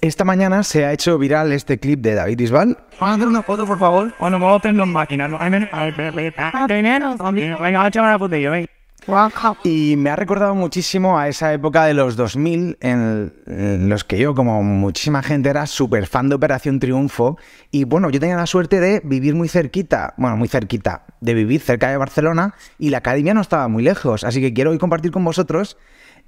Esta mañana se ha hecho viral este clip de David Bisbal. ¿Puedo hacer una foto, por favor? Bueno, ah, Venga, una venga. Y me ha recordado muchísimo a esa época de los 2000 en, los que yo, como muchísima gente, era súper fan de Operación Triunfo. Y bueno, yo tenía la suerte de vivir muy cerquita, bueno, muy cerquita, de vivir cerca de Barcelona y la academia no estaba muy lejos. Así que quiero hoy compartir con vosotros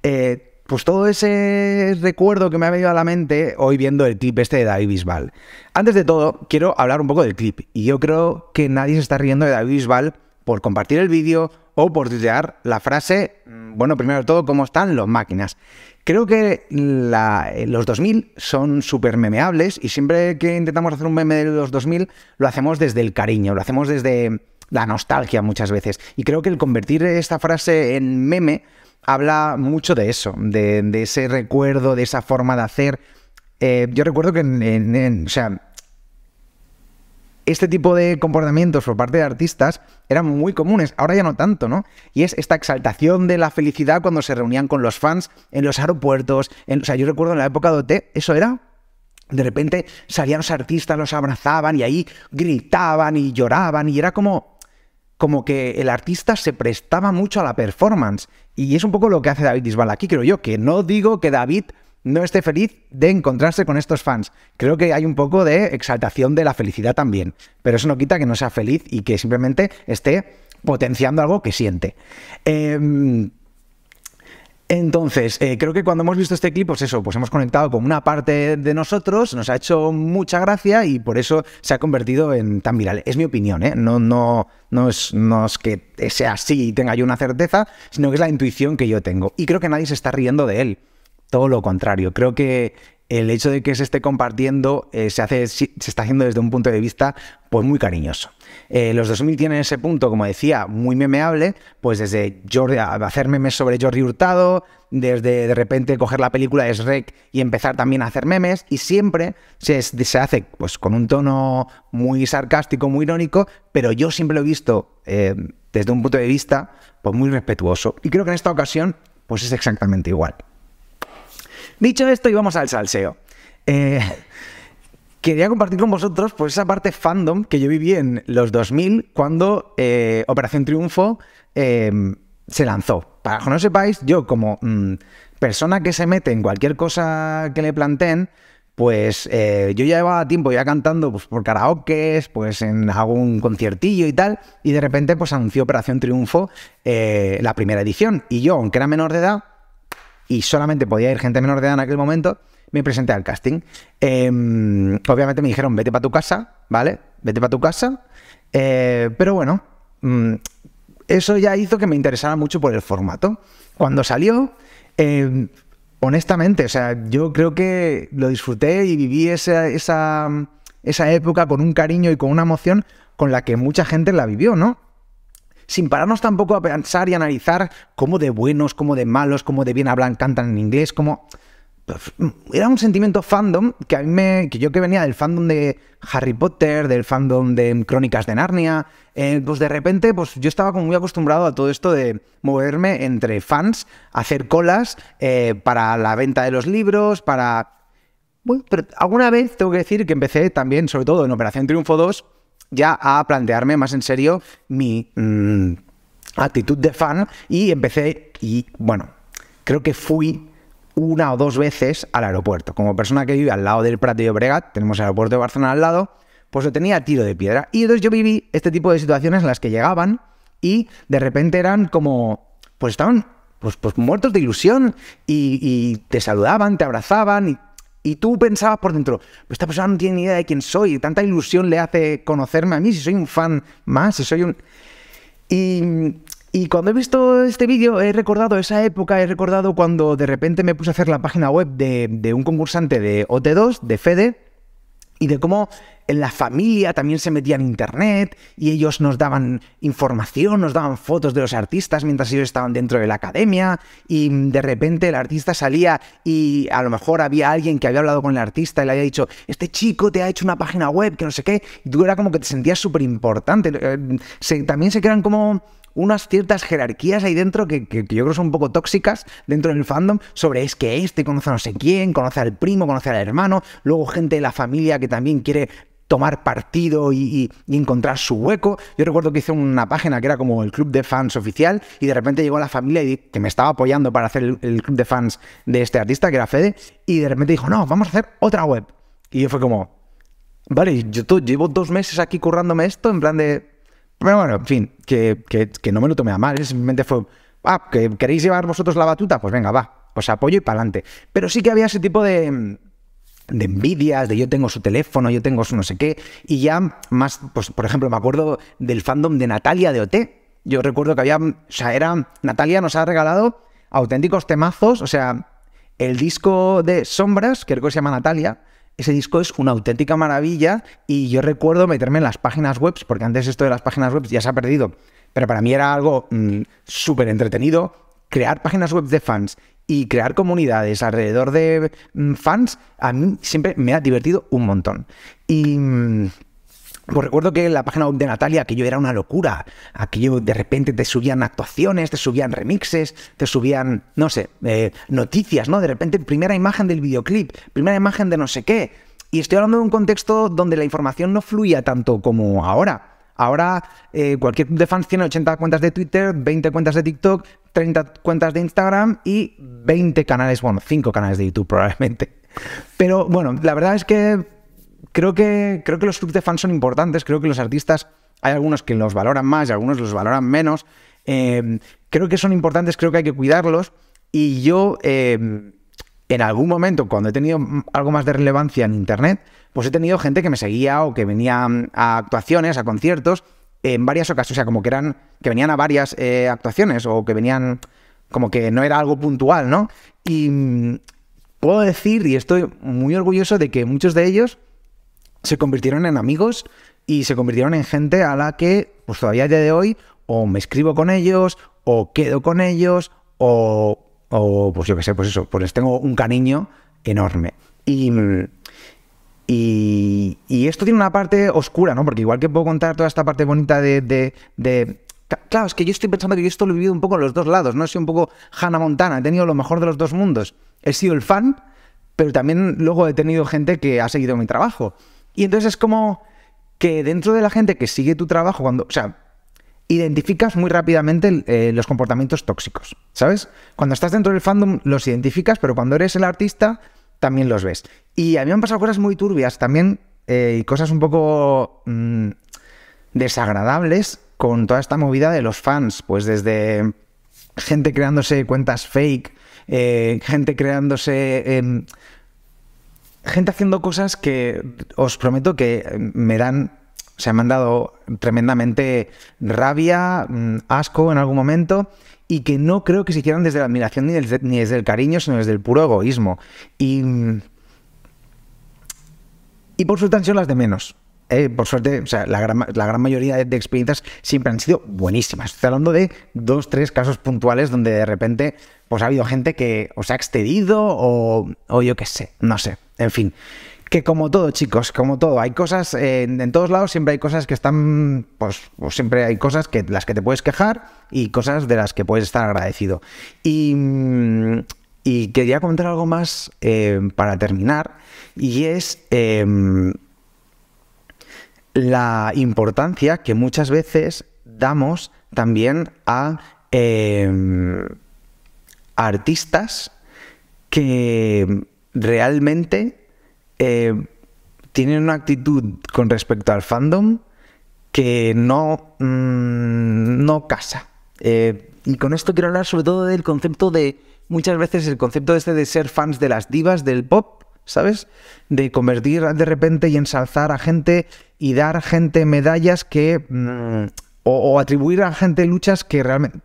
eh, pues todo ese recuerdo que me ha venido a la mente hoy viendo el clip este de David Bisbal. Antes de todo, quiero hablar un poco del clip. Y yo creo que nadie se está riendo de David Bisbal por compartir el vídeo o por tuitear la frase, mm, bueno, primero de todo, ¿cómo están los máquinas? Creo que eh, los 2000 son súper memeables y siempre que intentamos hacer un meme de los 2000 lo hacemos desde el cariño, lo hacemos desde la nostalgia muchas veces. Y creo que el convertir esta frase en meme habla mucho de eso, de, ese recuerdo, de esa forma de hacer. Eh, yo recuerdo que en, o sea, este tipo de comportamientos por parte de artistas eran muy comunes, ahora ya no tanto, ¿no? Y es esta exaltación de la felicidad cuando se reunían con los fans en los aeropuertos. o sea, yo recuerdo en la época de OT, eso era de repente salían los artistas, los abrazaban y ahí gritaban y lloraban y era como, como que el artista se prestaba mucho a la performance. Y es un poco lo que hace David Bisbal aquí, creo yo, que no digo que David no esté feliz de encontrarse con estos fans. Creo que hay un poco de exaltación de la felicidad también, pero eso no quita que no sea feliz y que simplemente esté potenciando algo que siente. Eh, entonces, eh, creo que cuando hemos visto este clip, pues eso, pues hemos conectado con una parte de nosotros, nos ha hecho mucha gracia y por eso se ha convertido en tan viral. Es mi opinión, ¿eh? No, no, no es que sea así y tenga yo una certeza, sino que es la intuición que yo tengo. Y creo que nadie se está riendo de él. Todo lo contrario, creo que el hecho de que se esté compartiendo eh, se, hace, se está haciendo desde un punto de vista pues muy cariñoso. Eh, los 2000 tienen ese punto, como decía, muy memeable, pues desde Jordi, hacer memes sobre Jordi Hurtado, desde de repente coger la película de Shrek y empezar también a hacer memes, y siempre se, hace pues con un tono muy sarcástico, muy irónico, pero yo siempre lo he visto eh, desde un punto de vista pues muy respetuoso. Y creo que en esta ocasión pues es exactamente igual. Dicho esto, y vamos al salseo. Eh, quería compartir con vosotros pues, esa parte fandom que yo viví en los 2000 cuando eh, Operación Triunfo em, se lanzó. Para que no sepáis, yo como mm, persona que se mete en cualquier cosa que le planteen, pues eh, yo llevaba tiempo ya cantando pues, por karaokes, pues en algún conciertillo y tal, y de repente pues anunció Operación Triunfo la primera edición. Y yo, aunque era menor de edad, y solamente podía ir gente menor de edad en aquel momento, me presenté al casting. Em, obviamente me dijeron, vete para tu casa, ¿vale? Vete para tu casa. Eh, pero bueno, mm, eso ya hizo que me interesara mucho por el formato. Cuando salió, em, honestamente, o sea, yo creo que lo disfruté y viví esa época con un cariño y con una emoción con la que mucha gente la vivió, ¿no? sin pararnos tampoco a pensar y analizar cómo de buenos, cómo de malos, cómo de bien hablan, cantan en inglés, como pues, Era un sentimiento fandom que a mí me... que yo que venía del fandom de Harry Potter, del fandom de Crónicas de Narnia, eh, pues de repente pues yo estaba como muy acostumbrado a todo esto de moverme entre fans, hacer colas eh, para la venta de los libros, para... Bueno, pero alguna vez tengo que decir que empecé también, sobre todo en Operación Triunfo 2, ya a plantearme más en serio mi mm, actitud de fan y empecé y bueno, creo que fui una o dos veces al aeropuerto. Como persona que vive al lado del Prat de Obregat, tenemos el aeropuerto de Barcelona al lado, pues lo tenía a tiro de piedra. Y entonces yo viví este tipo de situaciones en las que llegaban y de repente eran como, pues estaban pues, pues muertos de ilusión y, y te saludaban, te abrazaban y y tú pensabas por dentro, pero esta persona no tiene ni idea de quién soy, tanta ilusión le hace conocerme a mí, si soy un fan más, si soy un... Y, cuando he visto este vídeo he recordado esa época, he recordado cuando de repente me puse a hacer la página web de, de un concursante de OT2, de Fede, y de cómo en la familia también se metía en internet y ellos nos daban información, nos daban fotos de los artistas mientras ellos estaban dentro de la academia y de repente el artista salía y a lo mejor había alguien que había hablado con el artista y le había dicho, este chico te ha hecho una página web, que no sé qué, y tú era como que te sentías súper importante. Eh, también se crean como unas ciertas jerarquías ahí dentro que, yo creo son un poco tóxicas dentro del fandom sobre es que este conoce a no sé quién, conoce al primo, conoce al hermano, luego gente de la familia que también quiere tomar partido y, encontrar su hueco. Yo recuerdo que hice una página que era como el club de fans oficial y de repente llegó la familia y que me estaba apoyando para hacer el, club de fans de este artista, que era Fede, y de repente dijo, no, vamos a hacer otra web. Y yo fue como, vale, yo llevo dos meses aquí currándome esto, en plan de... Pero bueno, en fin, que, no me lo tomé a mal, simplemente fue, ah, ¿que ¿queréis llevar vosotros la batuta? Pues venga, va, os apoyo y para adelante. Pero sí que había ese tipo de de envidias, de yo tengo su teléfono, yo tengo su no sé qué, y ya más, pues por ejemplo, me acuerdo del fandom de Natalia de OT. Yo recuerdo que había, o sea, era, Natalia nos ha regalado auténticos temazos, o sea, el disco de Sombras, que creo que se llama Natalia, ese disco es una auténtica maravilla y yo recuerdo meterme en las páginas web, porque antes esto de las páginas web ya se ha perdido, pero para mí era algo mm, súper entretenido crear páginas web de fans y crear comunidades alrededor de mm, fans, a mí siempre me ha divertido un montón. Y. Mm, pues recuerdo que en la página web de Natalia aquello era una locura. Aquello de repente te subían actuaciones, te subían remixes, te subían, no sé, eh, noticias, ¿no? De repente primera imagen del videoclip, primera imagen de no sé qué. Y estoy hablando de un contexto donde la información no fluía tanto como ahora. Ahora eh, cualquier club de fans tiene 80 cuentas de Twitter, 20 cuentas de TikTok, 30 cuentas de Instagram y 20 canales, bueno, 5 canales de YouTube probablemente. Pero bueno, la verdad es que creo que, creo que los clubs de fans son importantes, creo que los artistas, hay algunos que los valoran más y algunos los valoran menos. Em, creo que son importantes, creo que hay que cuidarlos y yo... Em, en algún momento, cuando he tenido algo más de relevancia en Internet, pues he tenido gente que me seguía o que venía a actuaciones, a conciertos, en varias ocasiones, o sea, como que eran, que venían a varias eh, actuaciones o que venían, como que no era algo puntual, ¿no? Y mm, puedo decir, y estoy muy orgulloso de que muchos de ellos se convirtieron en amigos y se convirtieron en gente a la que, pues todavía a día de hoy, o me escribo con ellos, o quedo con ellos, o, o pues yo qué sé, pues eso, pues les tengo un cariño enorme. Y mm, y, esto tiene una parte oscura, ¿no? Porque igual que puedo contar toda esta parte bonita de, Claro, es que yo estoy pensando que yo esto lo he vivido un poco en los dos lados, ¿no? He sido un poco Hannah Montana, he tenido lo mejor de los dos mundos. He sido el fan, pero también luego he tenido gente que ha seguido mi trabajo. Y entonces es como que dentro de la gente que sigue tu trabajo, cuando, o sea, identificas muy rápidamente eh, los comportamientos tóxicos, ¿sabes? Cuando estás dentro del fandom los identificas, pero cuando eres el artista también los ves. Y a mí me han pasado cosas muy turbias también eh, y cosas un poco mm, desagradables con toda esta movida de los fans, pues desde gente creándose cuentas fake, eh, gente creándose... Em, gente haciendo cosas que os prometo que me dan se han mandado tremendamente rabia, mm, asco en algún momento, y que no creo que se hicieran desde la admiración ni desde, el cariño, sino desde el puro egoísmo. Y, mm, y por suerte han sido las de menos. Eh, por suerte, sea, la, gran, mayoría de, experiencias siempre han sido buenísimas. Estoy hablando de dos, tres casos puntuales donde de repente pues, ha habido gente que os ha excedido o, o yo qué sé, no sé. En fin que como todo, chicos, como todo, hay cosas, eh, en, todos lados siempre hay cosas que están, pues, pues, siempre hay cosas que, las que te puedes quejar y cosas de las que puedes estar agradecido. Y, mm, quería comentar algo más eh, para terminar, y es em, la importancia que muchas veces damos también a em, artistas que realmente eh, tienen una actitud con respecto al fandom que no, mm, no casa. Eh, y con esto quiero hablar sobre todo del concepto de, muchas veces el concepto este de ser fans de las divas, del pop, ¿sabes? De convertir de repente y ensalzar a gente y dar a gente medallas que... Mm, o, atribuir a gente luchas que realmente...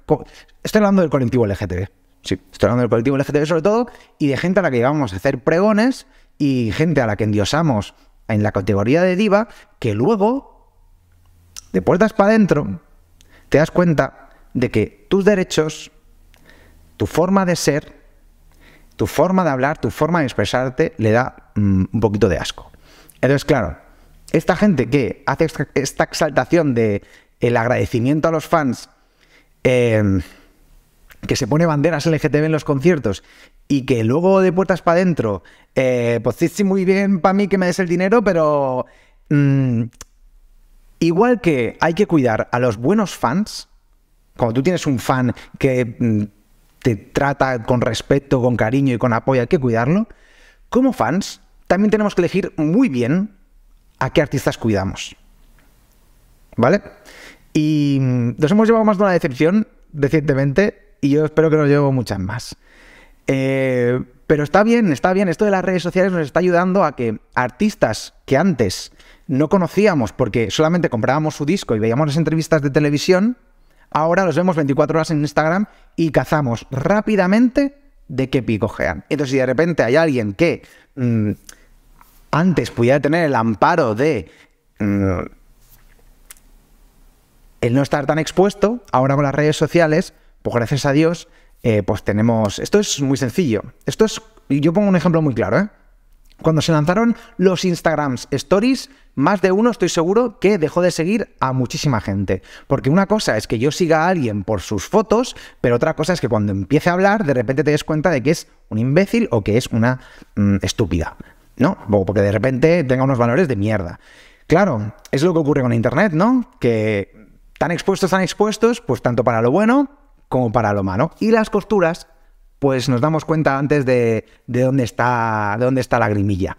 Estoy hablando del colectivo LGTB. Sí, estoy hablando del colectivo LGTB sobre todo y de gente a la que vamos a hacer pregones y gente a la que endiosamos en la categoría de diva, que luego, de puertas para adentro, te das cuenta de que tus derechos, tu forma de ser, tu forma de hablar, tu forma de expresarte, le da mm, un poquito de asco. Entonces, claro, esta gente que hace esta exaltación de el agradecimiento a los fans, em, que se pone banderas LGTB en los conciertos y que luego de puertas para adentro, eh, pues sí, sí, muy bien para mí que me des el dinero, pero mm, igual que hay que cuidar a los buenos fans, cuando tú tienes un fan que mm, te trata con respeto, con cariño y con apoyo, hay que cuidarlo, como fans también tenemos que elegir muy bien a qué artistas cuidamos. ¿Vale? Y mm, nos hemos llevado más de una decepción recientemente y yo espero que nos llevo muchas más. Eh, pero está bien, está bien. Esto de las redes sociales nos está ayudando a que artistas que antes no conocíamos porque solamente comprábamos su disco y veíamos las entrevistas de televisión, ahora los vemos 24 horas en Instagram y cazamos rápidamente de qué picojean. Entonces, si de repente hay alguien que mm, antes pudiera tener el amparo de mm, el no estar tan expuesto, ahora con las redes sociales, pues gracias a Dios eh, pues tenemos... Esto es muy sencillo. Esto es... Yo pongo un ejemplo muy claro, ¿eh? Cuando se lanzaron los Instagram Stories, más de uno estoy seguro que dejó de seguir a muchísima gente. Porque una cosa es que yo siga a alguien por sus fotos, pero otra cosa es que cuando empiece a hablar, de repente te des cuenta de que es un imbécil o que es una mm, estúpida. ¿No? porque de repente tenga unos valores de mierda. Claro, es lo que ocurre con Internet, ¿no? Que tan expuestos, tan expuestos, pues tanto para lo bueno como para lo malo. Y las costuras, pues nos damos cuenta antes de, dónde, está, de dónde está la grimilla.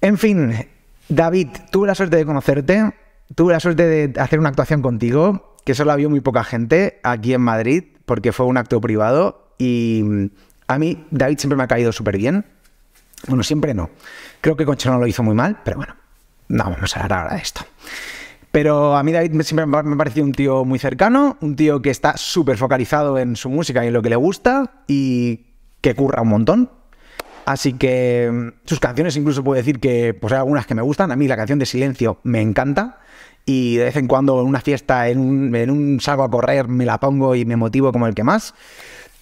En fin, David, tuve la suerte de conocerte, tuve la suerte de hacer una actuación contigo, que solo la vio muy poca gente aquí en Madrid, porque fue un acto privado y mm, a mí David siempre me ha caído súper bien. Bueno, siempre no. Creo que no lo hizo muy mal, pero bueno, no vamos a hablar ahora de esto. Pero a mí David siempre me ha parecido un tío muy cercano, un tío que está súper focalizado en su música y en lo que le gusta y que curra un montón. Así que mm, sus canciones incluso puedo decir que pues hay algunas que me gustan. A mí la canción de Silencio me encanta y de vez en cuando en una fiesta, en un, en un salgo a correr, me la pongo y me motivo como el que más.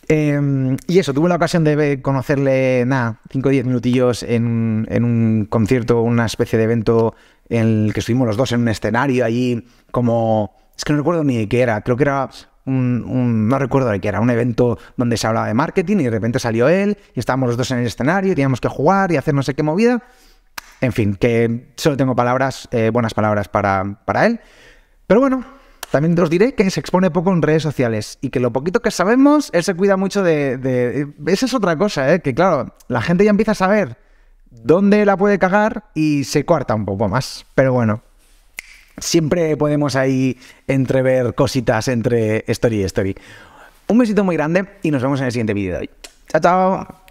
Em, y eso, tuve la ocasión de conocerle, nada, 5 o 10 minutillos en, en, un concierto, una especie de evento en el que estuvimos los dos en un escenario allí, como. Es que no recuerdo ni de qué era, creo que era. Un, no recuerdo de qué era, un evento donde se hablaba de marketing y de repente salió él y estábamos los dos en el escenario y teníamos que jugar y hacer no sé qué movida. En fin, que solo tengo palabras, eh, buenas palabras para, para él. Pero bueno, también os diré que se expone poco en redes sociales y que lo poquito que sabemos, él se cuida mucho de... Esa es otra cosa, ¿eh? que claro, la gente ya empieza a saber dónde la puede cagar y se corta un poco más. Pero bueno, siempre podemos ahí entrever cositas entre story y story. Un besito muy grande y nos vemos en el siguiente vídeo de hoy. Chao, chao.